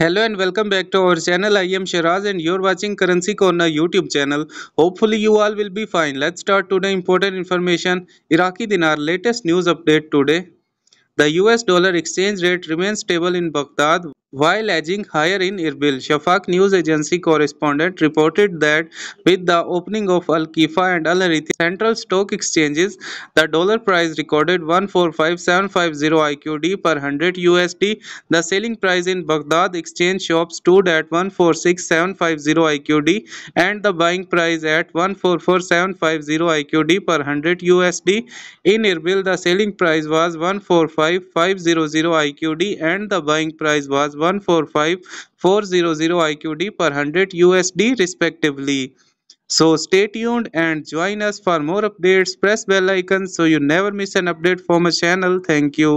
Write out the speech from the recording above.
Hello and welcome back to our channel. I am Shiraz and you're watching Currency Corner YouTube channel. Hopefully you all will be fine. Let's start today important information. Iraqi dinar latest news update today. The US dollar exchange rate remains stable in Baghdad while edging higher in Erbil. Shafak news agency correspondent reported that with the opening of Al Kifa and Al Harithi central stock exchanges, the dollar price recorded 145750 IQD per 100 USD. The selling price in Baghdad exchange shop stood at 146750 IQD and the buying price at 144750 IQD per 100 USD. In Erbil, the selling price was 145500 IQD and the buying price was 145400 IQD per 100 USD respectively. So stay tuned and join us for more updates. Press bell icon so you never miss an update from our channel. Thank you.